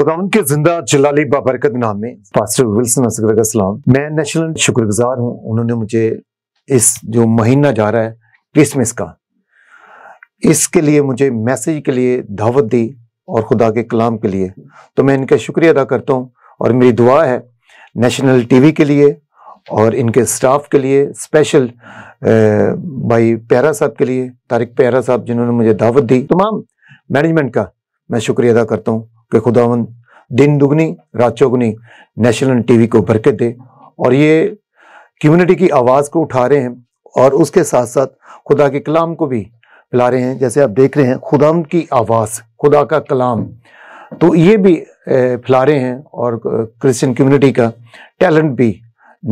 खुदा के जिंदा जलाली बाबरकत नाम में पास्टर विल्सन असगर का सलाम मैं नेशनल शुक्रगुजार हूँ उन्होंने मुझे इस जो महीना जा रहा है क्रिसमस का इसके लिए मुझे मैसेज के लिए दावत दी और खुदा के कलाम के लिए तो मैं इनका शुक्रिया अदा करता हूँ और मेरी दुआ है नेशनल टीवी के लिए और इनके स्टाफ के लिए स्पेशल भाई प्यारा साहब के लिए तारिक प्यारा साहब जिन्होंने मुझे दावत दी तमाम मैनेजमेंट का मैं शुक्रिया अदा करता हूँ कि खुदावंद दिन दुगनी रात चौगुनी नेशनल टीवी को बरकत दे और ये कम्युनिटी की आवाज़ को उठा रहे हैं और उसके साथ साथ खुदा के कलाम को भी पिला रहे हैं जैसे आप देख रहे हैं खुदा की आवाज़ खुदा का कलाम तो ये भी फैला रहे हैं और क्रिश्चियन कम्युनिटी का टैलेंट भी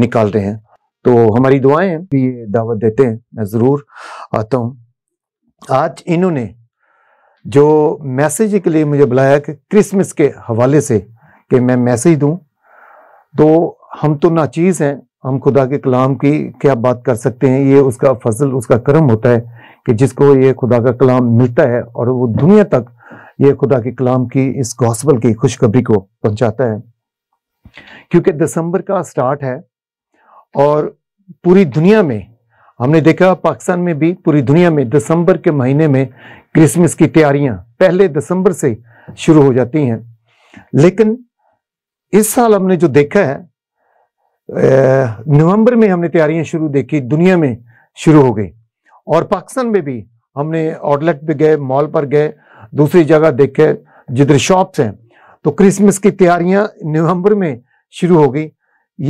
निकाल रहे हैं तो हमारी दुआएं भी ये दावत देते हैं मैं ज़रूर आता हूँ आज इन्होंने जो मैसेज के लिए मुझे बुलाया कि क्रिसमस के हवाले से कि मैं मैसेज दूं तो हम तो नाचीज़ हैं हम खुदा के कलाम की क्या बात कर सकते हैं ये उसका फजल उसका कर्म होता है कि जिसको ये खुदा का कलाम मिलता है और वो दुनिया तक ये खुदा के कलाम की इस गॉस्बल की खुशखबरी को पहुंचाता है क्योंकि दिसंबर का स्टार्ट है और पूरी दुनिया में हमने देखा पाकिस्तान में भी पूरी दुनिया में दिसंबर के महीने में क्रिसमस की तैयारियां पहले दिसंबर से शुरू हो जाती हैं लेकिन इस साल हमने जो देखा है नवंबर में हमने तैयारियां शुरू देखी दुनिया में शुरू हो गई और पाकिस्तान में भी हमने आउटलेट पे गए मॉल पर गए दूसरी जगह देखे जिधर शॉप्स हैं तो क्रिसमस की तैयारियां नवंबर में शुरू हो गई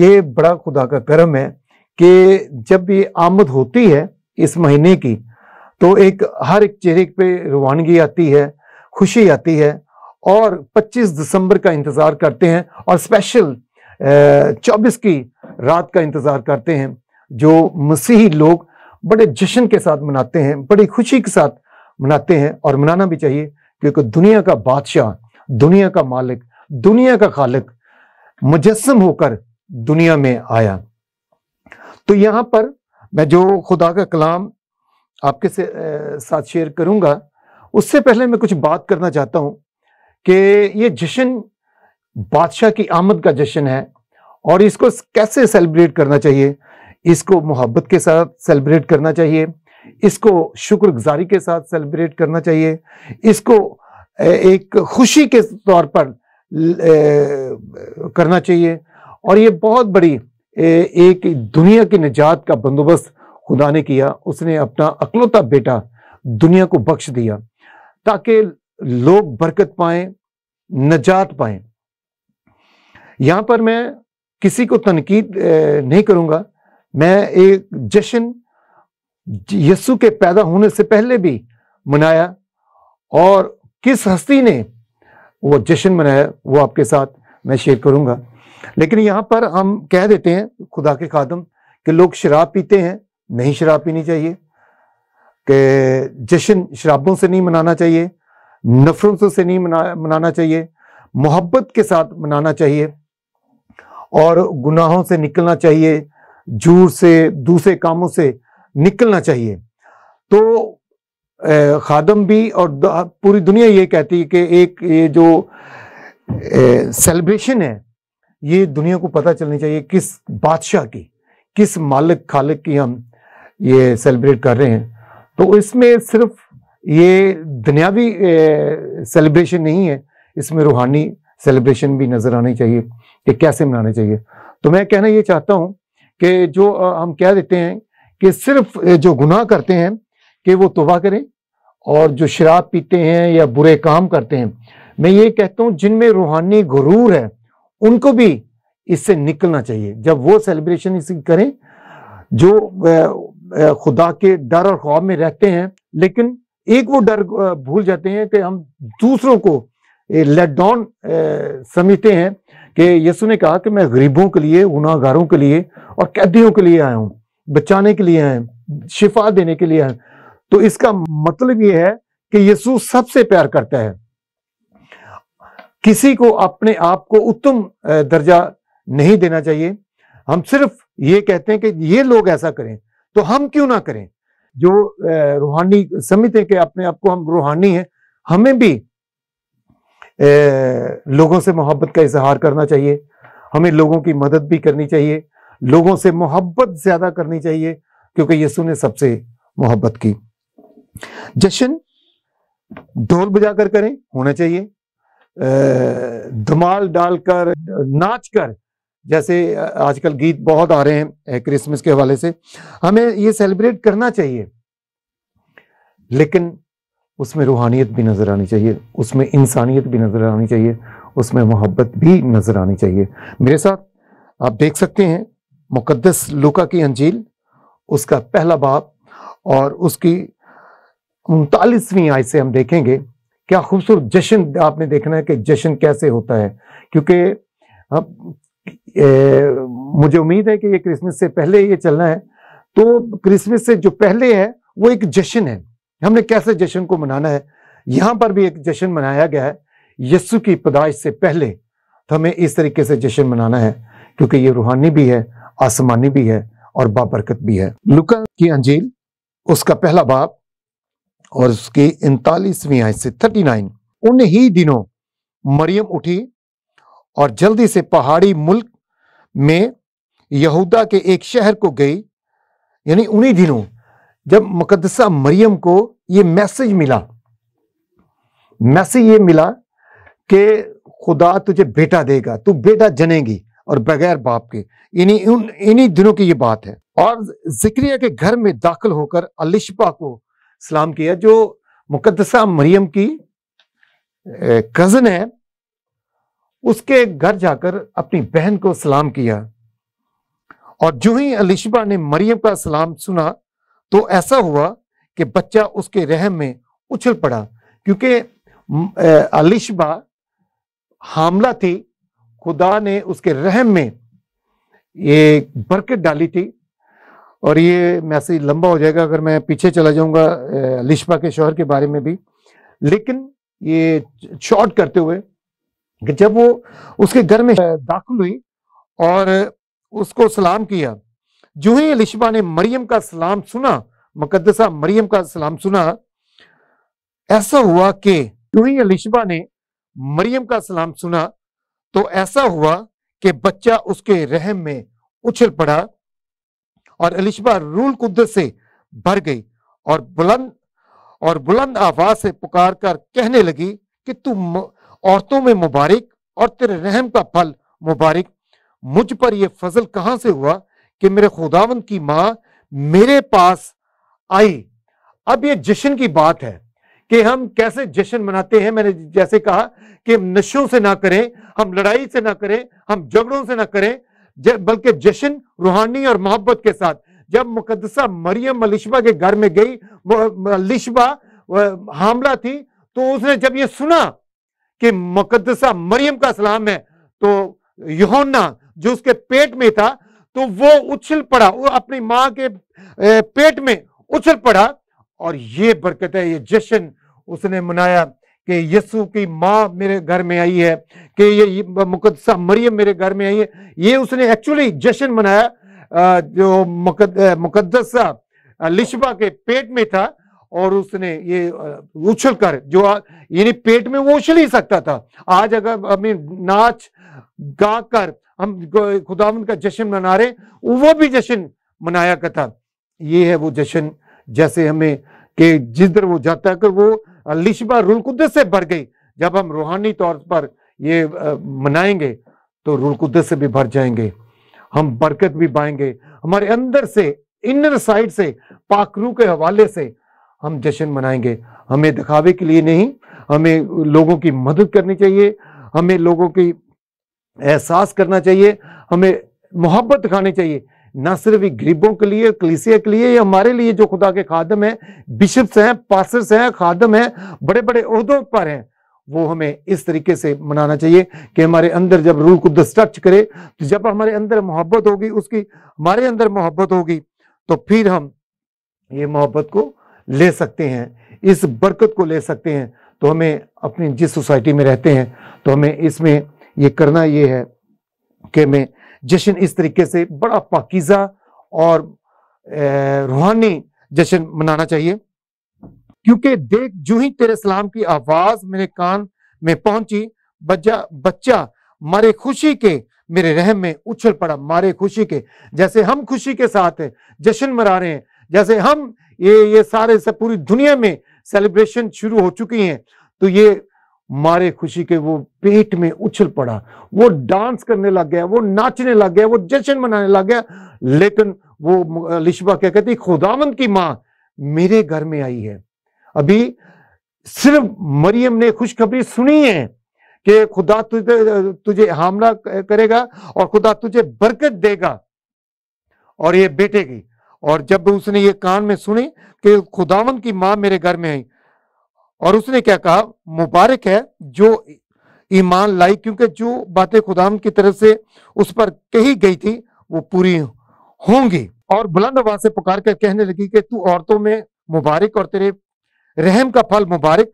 ये बड़ा खुदा का करम है कि जब ये आमद होती है इस महीने की तो एक हर एक चेहरे पे रवानगी आती है खुशी आती है और 25 दिसंबर का इंतज़ार करते हैं और स्पेशल चौबीस की रात का इंतज़ार करते हैं जो मसीही लोग बड़े जश्न के साथ मनाते हैं बड़ी खुशी के साथ मनाते हैं और मनाना भी चाहिए क्योंकि दुनिया का बादशाह दुनिया का मालिक दुनिया का खालिक मुजस्म होकर दुनिया में आया तो यहाँ पर मैं जो खुदा का कलाम आपके से, साथ शेयर करूंगा उससे पहले मैं कुछ बात करना चाहता हूं कि ये जश्न बादशाह की आमद का जश्न है और इसको कैसे सेलिब्रेट करना चाहिए इसको मोहब्बत के साथ सेलिब्रेट करना चाहिए इसको शुक्रगुजारी के साथ सेलिब्रेट करना चाहिए इसको एक खुशी के तौर पर करना चाहिए और ये बहुत बड़ी एक दुनिया की निजात का बंदोबस्त खुदा ने किया उसने अपना अकलौता बेटा दुनिया को बख्श दिया ताकि लोग बरकत पाए नजात पाए यहां पर मैं किसी को तनकीद नहीं करूंगा मैं एक जश्न यस्सु के पैदा होने से पहले भी मनाया और किस हस्ती ने वो जश्न मनाया वो आपके साथ मैं शेयर करूंगा लेकिन यहां पर हम कह देते हैं खुदा के खादम कि लोग शराब पीते हैं नहीं शराब पीनी चाहिए कि जश्न शराबों से नहीं मनाना चाहिए नफरतों से नहीं मना मनाना चाहिए मोहब्बत के साथ मनाना चाहिए और गुनाहों से निकलना चाहिए जूर से दूसरे कामों से निकलना चाहिए तो खादम भी और पूरी दुनिया ये कहती है कि एक ये जो सेलिब्रेशन है ये दुनिया को पता चलनी चाहिए किस बादशाह की किस मालिक खालिक की हम ये सेलिब्रेट कर रहे हैं तो इसमें सिर्फ ये दुनियावी सेलिब्रेशन नहीं है इसमें रूहानी सेलिब्रेशन भी नज़र आनी चाहिए कि कैसे मनाना चाहिए तो मैं कहना ये चाहता हूँ कि जो हम कह देते हैं कि सिर्फ जो गुनाह करते हैं कि वो तोबा करें और जो शराब पीते हैं या बुरे काम करते हैं मैं ये कहता हूँ जिनमें रूहानी गुरूर है उनको भी इससे निकलना चाहिए जब वो सेलिब्रेशन इसी करें जो खुदा के डर और खौफ में रहते हैं लेकिन एक वो डर भूल जाते हैं कि हम दूसरों को लेट डाउन समझते हैं कि यीशु ने कहा कि मैं गरीबों के लिए गुनाहगारों के लिए और कैदियों के लिए आया हूँ बचाने के लिए आए हूँ शिफा देने के लिए आए तो इसका मतलब ये है कि यीशु सबसे प्यार करता है किसी को अपने आप को उत्तम दर्जा नहीं देना चाहिए हम सिर्फ ये कहते हैं कि ये लोग ऐसा करें तो हम क्यों ना करें जो रूहानी है कि अपने आप को हम रूहानी हैं हमें भी ए, लोगों से मोहब्बत का इजहार करना चाहिए हमें लोगों की मदद भी करनी चाहिए लोगों से मोहब्बत ज्यादा करनी चाहिए क्योंकि यीशु ने सबसे मोहब्बत की जश्न ढोल बजाकर करें होना चाहिए धमाल डालकर नाच कर जैसे आजकल गीत बहुत आ रहे हैं क्रिसमस के हवाले से हमें ये सेलिब्रेट करना चाहिए लेकिन उसमें रूहानियत भी नज़र आनी चाहिए उसमें इंसानियत भी नज़र आनी चाहिए उसमें मोहब्बत भी नज़र आनी चाहिए मेरे साथ आप देख सकते हैं मुकद्दस लुका की अंजील उसका पहला बाप और उसकी उनतालीसवीं आय से हम देखेंगे क्या खूबसूरत जश्न आपने देखना है कि जश्न कैसे होता है क्योंकि ए, मुझे उम्मीद है कि ये क्रिसमस से पहले ये चलना है तो क्रिसमस से जो पहले है वो एक जश्न है हमने कैसे जश्न को मनाना है यहां पर भी एक जश्न मनाया गया है यस्सु की पदाइश से पहले तो हमें इस तरीके से जश्न मनाना है क्योंकि ये रूहानी भी है आसमानी भी है और बाबरकत भी है लुका की अंजील उसका पहला बाप और उसकी इनतालीसवीं आय से थर्टी नाइन उन ही दिनों मरियम उठी और जल्दी से पहाड़ी मुल्क में यहूदा के एक शहर को गई यानी उन्हीं दिनों जब मुकदसा मरियम को यह मैसेज मिला मैसेज ये मिला कि खुदा तुझे बेटा देगा तू बेटा जनेगी और बगैर बाप के इन्हीं उन इन्हीं दिनों की ये बात है और जिक्रिया के घर में दाखिल होकर अलिशा को सलाम किया जो मुकदसा मरियम की कज़न है उसके घर जाकर अपनी बहन को सलाम किया और जो ही अलिशबा ने मरियम का सलाम सुना तो ऐसा हुआ कि बच्चा उसके रहम में उछल पड़ा क्योंकि अलिशबा हामला थी खुदा ने उसके रहम में ये बरकत डाली थी और ये मैसेज लंबा हो जाएगा अगर मैं पीछे चला जाऊंगा लिशबा के शोहर के बारे में भी लेकिन ये शॉर्ट करते हुए जब वो उसके घर में दाखिल हुई और उसको सलाम किया जो ही लिशबा ने मरियम का सलाम सुना मुकदसा मरियम का सलाम सुना ऐसा हुआ कि जो ही लिशबा ने मरियम का सलाम सुना तो ऐसा हुआ कि बच्चा उसके रहम में उछल पड़ा और अलिशबा रूल कुद से भर गई और बुलंद और बुलंद आवाज से पुकार कर कहने लगी कि तू औरतों में मुबारक और तेरे रहम का फल मुबारक मुझ पर यह फजल कहां से हुआ कि मेरे खुदावन की माँ मेरे पास आई अब ये जश्न की बात है कि हम कैसे जश्न मनाते हैं मैंने जैसे कहा कि हम नशों से ना करें हम लड़ाई से ना करें हम झगड़ों से ना करें बल्कि जश्न रूहानी और मोहब्बत के साथ जब मुकदसा मरियम अलिशबा के घर में गई अलिशबा हामला थी तो उसने जब ये सुना कि मुकदसा मरियम का सलाम है तो योना जो उसके पेट में था तो वो उछल पड़ा वो अपनी माँ के पेट में उछल पड़ा और ये बरकत है ये जश्न उसने मनाया कि यसु की माँ मेरे घर में आई है कि ये मुकदसा मरियम मेरे घर में आई है ये उसने एक्चुअली जश्न मनाया जो मुकद मुकदसा लिशबा के पेट में था और उसने ये उछल कर जो यानी पेट में वो उछल ही सकता था आज अगर हमें नाच गा कर हम खुदावन का जश्न मना रहे वो भी जश्न मनाया का था ये है वो जश्न जैसे हमें कि जिधर वो जाता है कि वो लिशबा रुलकुद्दस से भर गई जब हम रूहानी तौर पर ये मनाएंगे तो रुलकुद्दस से भी भर जाएंगे हम बरकत भी पाएंगे हमारे अंदर से इनर साइड से पाखरू के हवाले से हम जश्न मनाएंगे हमें दिखावे के लिए नहीं हमें लोगों की मदद करनी चाहिए हमें लोगों की एहसास करना चाहिए हमें मोहब्बत दिखानी चाहिए ना सिर्फ गरीबों के लिए कलिसिया के लिए या हमारे लिए जो खुदा के खादम हैं बिशप्स हैं पासर्स हैं खादम हैं बड़े बड़े उहदों पर हैं वो हमें इस तरीके से मनाना चाहिए कि हमारे अंदर जब रूल को टच करे तो जब हमारे अंदर मोहब्बत होगी उसकी हमारे अंदर मोहब्बत होगी तो फिर हम ये मोहब्बत को ले सकते हैं इस बरकत को ले सकते हैं तो हमें अपनी जिस सोसाइटी में रहते हैं तो हमें इसमें ये करना ये है कि हमें जश्न इस तरीके से बड़ा पाकिज़ा और रूहानी जश्न मनाना चाहिए क्योंकि देख जो ही तेरे सलाम की आवाज़ मेरे कान में पहुंची बच्चा बच्चा मारे खुशी के मेरे रहम में उछल पड़ा मारे खुशी के जैसे हम खुशी के साथ जश्न मना रहे हैं जैसे हम ये ये सारे सब पूरी दुनिया में सेलिब्रेशन शुरू हो चुकी हैं तो ये मारे खुशी के वो पेट में उछल पड़ा वो डांस करने लग गया वो नाचने लग गया वो जश्न मनाने लग गया लेकिन वो लिशबा क्या कहती खुदावंत की माँ मेरे घर में आई है अभी सिर्फ मरियम ने खुशखबरी सुनी है कि खुदा तुझे तुझे हमला करेगा और खुदा तुझे बरकत देगा और ये बेटे की और जब उसने ये कान में सुनी कि खुदावन की माँ मेरे घर में आई और उसने क्या कहा मुबारक है जो ईमान लाई क्योंकि जो बातें खुदाम की तरफ से उस पर कही गई थी वो पूरी होंगी और बुलंद आवाज से पुकार कर कहने लगी कि तू औरतों में मुबारक और तेरे रहम का फल मुबारक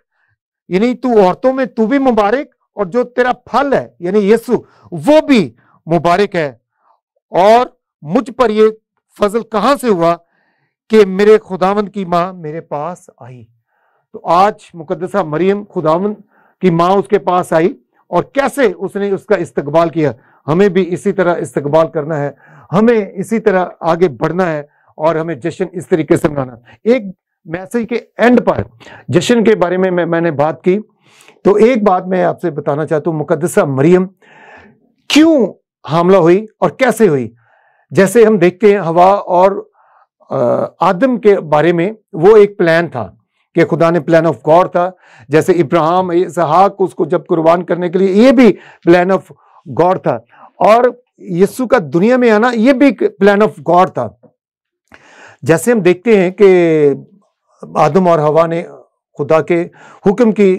यानी तू औरतों में तू भी मुबारक और जो तेरा फल है यानी यीशु वो भी मुबारक है और मुझ पर ये फजल कहाँ से हुआ कि मेरे खुदावन की माँ मेरे पास आई तो आज मुकदसा मरियम खुदावन की माँ उसके पास आई और कैसे उसने उसका इस्तकबाल किया हमें भी इसी तरह इस्तकबाल करना है हमें इसी तरह आगे बढ़ना है और हमें जश्न इस तरीके से मनाना एक मैसेज के एंड पर जश्न के बारे में मैं, मैंने बात की तो एक बात मैं आपसे बताना चाहता हूँ मुकदसा मरियम क्यों हमला हुई और कैसे हुई जैसे हम देखते हैं हवा और आदम के बारे में वो एक प्लान था कि खुदा ने प्लान ऑफ गॉड था जैसे इब्राहिम इसहाक उसको जब कुर्बान करने के लिए ये भी प्लान ऑफ गॉड था और यीशु का दुनिया में आना ये भी एक प्लान ऑफ गॉड था जैसे हम देखते हैं कि आदम और हवा ने खुदा के हुक्म की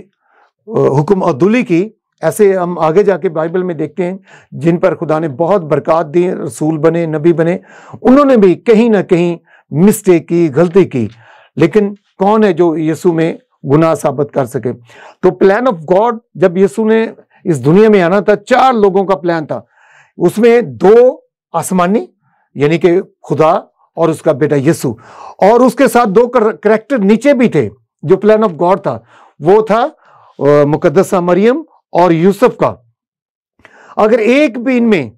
हुक्म अदुली की ऐसे हम आगे जाके बाइबल में देखते हैं जिन पर खुदा ने बहुत बरकत दी रसूल बने नबी बने उन्होंने भी कहीं ना कहीं मिस्टेक की गलती की लेकिन कौन है जो यीशु में गुनाह साबित कर सके तो प्लान ऑफ गॉड जब यीशु ने इस दुनिया में आना था चार लोगों का प्लान था उसमें दो आसमानी यानी कि खुदा और उसका बेटा यीशु और उसके साथ दो करेक्टर नीचे भी थे जो प्लान ऑफ गॉड था वो था मुकदसा मरियम और यूसुफ का अगर एक भी इनमें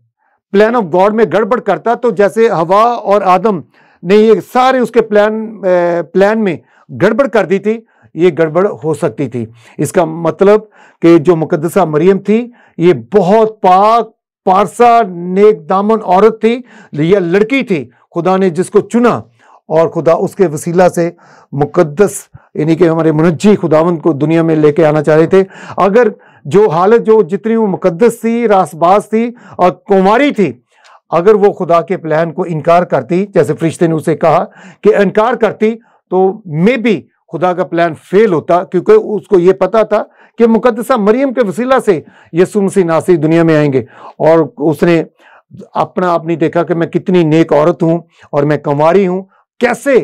प्लान ऑफ गॉड में गड़बड़ करता तो जैसे हवा और आदम ने ये सारे उसके प्लान प्लान में गड़बड़ कर दी थी ये गड़बड़ हो सकती थी इसका मतलब कि जो मुकदसा मरियम थी ये बहुत पाक पारसा नेक दामन औरत थी या लड़की थी खुदा ने जिसको चुना और खुदा उसके वसीला से मुकदस यानी कि हमारे मुनजी खुदावन को दुनिया में लेके आना चाह रहे थे अगर जो हालत जो जितनी वो मुकदस थी रासबाज थी और कुमारी थी अगर वो खुदा के प्लान को इनकार करती जैसे फरिश्ते ने उसे कहा कि इनकार करती तो मे भी खुदा का प्लान फेल होता क्योंकि उसको ये पता था कि मुकदसा मरियम के वसीला से यसु मसी नासी दुनिया में आएंगे और उसने अपना अपनी देखा कि मैं कितनी नेक औरत हूँ और मैं कंवारी हूँ कैसे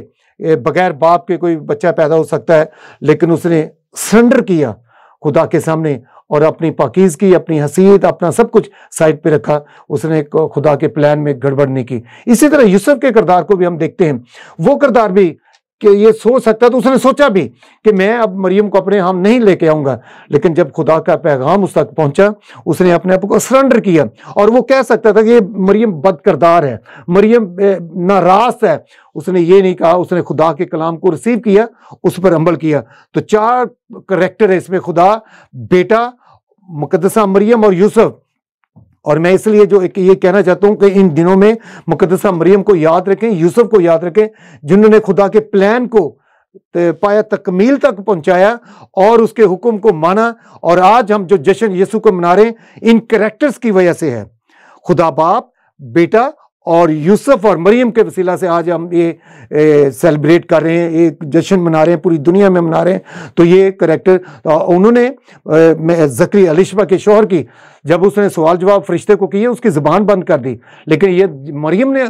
बगैर बाप के कोई बच्चा पैदा हो सकता है लेकिन उसने सरेंडर किया खुदा के सामने और अपनी पाकिजगी अपनी हसीत अपना सब कुछ साइड पे रखा उसने खुदा के प्लान में गड़बड़ नहीं की इसी तरह यूसुफ के किरदार को भी हम देखते हैं वो किरदार भी कि ये सोच सकता तो उसने सोचा भी कि मैं अब मरियम को अपने हम नहीं लेके आऊँगा लेकिन जब खुदा का पैगाम उस तक पहुंचा उसने अपने आप को सरेंडर किया और वो कह सकता था कि ये मरियम बदकरदार है मरियम नाराज है उसने ये नहीं कहा उसने खुदा के कलाम को रिसीव किया उस पर अमल किया तो चार करेक्टर है इसमें खुदा बेटा मुकदसा मरियम और यूसुफ और मैं इसलिए जो एक ये कहना चाहता हूं कि इन दिनों में मुकदसा मरियम को याद रखें यूसुफ को याद रखें जिन्होंने खुदा के प्लान को पाया तकमील तक पहुंचाया और उसके हुक्म को माना और आज हम जो जश्न यीशु को मना रहे हैं इन करेक्टर्स की वजह से है खुदा बाप बेटा और यूसुफ और मरीम के वसीला से आज हम ये सेलिब्रेट कर रहे हैं एक जश्न मना रहे हैं पूरी दुनिया में मना रहे हैं तो ये करेक्टर तो उन्होंने जक्री अलिशा के शोहर की जब उसने सवाल जवाब फरिश्ते को किए उसकी ज़बान बंद कर दी लेकिन ये मरीम ने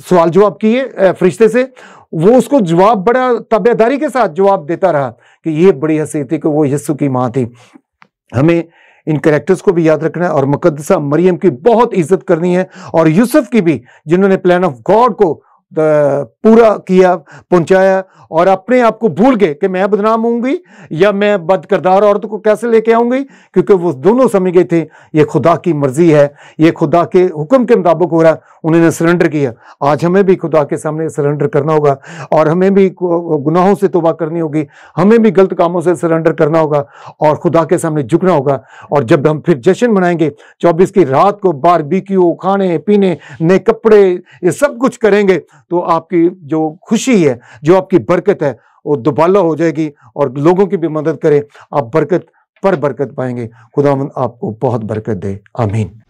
सवाल जवाब किए फरिश्ते से वो उसको जवाब बड़ा तबेदारी के साथ जवाब देता रहा कि ये बड़ी हसी थी कि वो यस्सु की माँ थी हमें इन करेक्टर्स को भी याद रखना है और मुकदसा मरियम की बहुत इज्जत करनी है और यूसुफ की भी जिन्होंने प्लान ऑफ गॉड को पूरा किया पहुंचाया और अपने आप को भूल गए कि मैं बदनाम होंगी या मैं बदकरदार औरत को कैसे लेके आऊंगी क्योंकि वो दोनों समझ गए थे ये खुदा की मर्जी है ये खुदा के हुक्म के मुताबिक हो रहा है उन्होंने सरेंडर किया आज हमें भी खुदा के सामने सरेंडर करना होगा और हमें भी गुनाहों से तोबा करनी होगी हमें भी गलत कामों से सरेंडर करना होगा और खुदा के सामने झुकना होगा और जब हम फिर जश्न मनाएंगे चौबीस की रात को बारबीक्यू खाने पीने नए कपड़े ये सब कुछ करेंगे तो आपकी जो खुशी है जो आपकी बरकत है वो दुबाला हो जाएगी और लोगों की भी मदद करें आप बरकत पर बरकत पाएंगे खुदा आपको बहुत बरकत दे आमीन